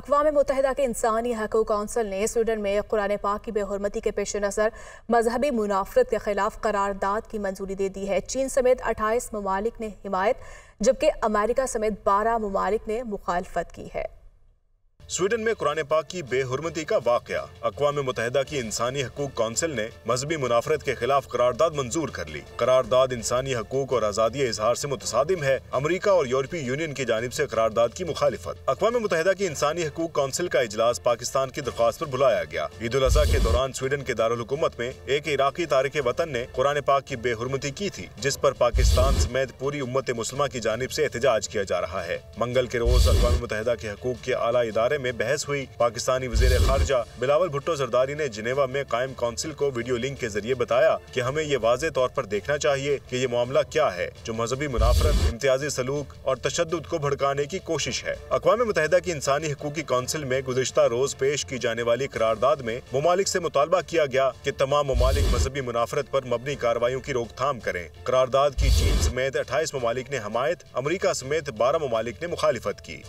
अकवा मुतहदा के इंसानी हकूक कौंसल ने स्वीडन में कुरान पाक की बेहरमती के पेश नज़र मजहबी मुनाफरत के खिलाफ करारदाद की मंजूरी दे दी है चीन समेत अट्ठाईस ममालिक ने हिमायत जबकि अमेरिका समेत बारह ममालिक ने मुखालफत की है स्वीडन में कुरान पाक की बेहरमती का वाक़ अकवा मुतहदा की इंसानी हकूक कौंसिल ने मजहबी मुनाफरत के खिलाफ करारदाद मंजूर कर ली करारदाद इंसानी हकूक और आज़ादी इजहार से मुतसादिम है अमरीका और यूरोपीय यूनियन की जानब से करारदाद की मुखालफत अकवा मुतहदा की इंसानी हकूक कौंसिल का इजलास पाकिस्तान की दरख्वास्त आरोप बुलाया गया ईद उल के दौरान स्वीडन के दारकूमत में एक इराकी तारक वतन ने कुरान पाक की बेहरमती की थी जिस पर पाकिस्तान समेत पूरी उम्मत मुसलमा की जानब ऐसी एहतजाज किया जा रहा है मंगल के रोज अकवा मुतहदा के हकूक के आला इदारे में बहस हुई पाकिस्तानी वजीर खारजा बिलावल भुट्टो जरदारी ने जिनेवा में कायम काउंसिल को वीडियो लिंक के जरिए बताया की हमें ये वाजे तौर पर देखना चाहिए की ये मामला क्या है जो मजहबी मुनाफरत इम्तियाजी सलूक और तशद को भड़काने की कोशिश है अकवा मुतहदा की इंसानी हकूकी काउंसिल में गुजशत रोज पेश की जाने वाली करारदाद में ममालिक ऐसी मुतालबा किया गया की तमाम ममालिक मजहबी मुनाफरत आरोप मबनी कार्रवाई की रोकथाम करें करारदाद की चीन समेत अट्ठाईस ममालिक ने हमायत अमरीका समेत बारह ममालिक ने मुखालफत की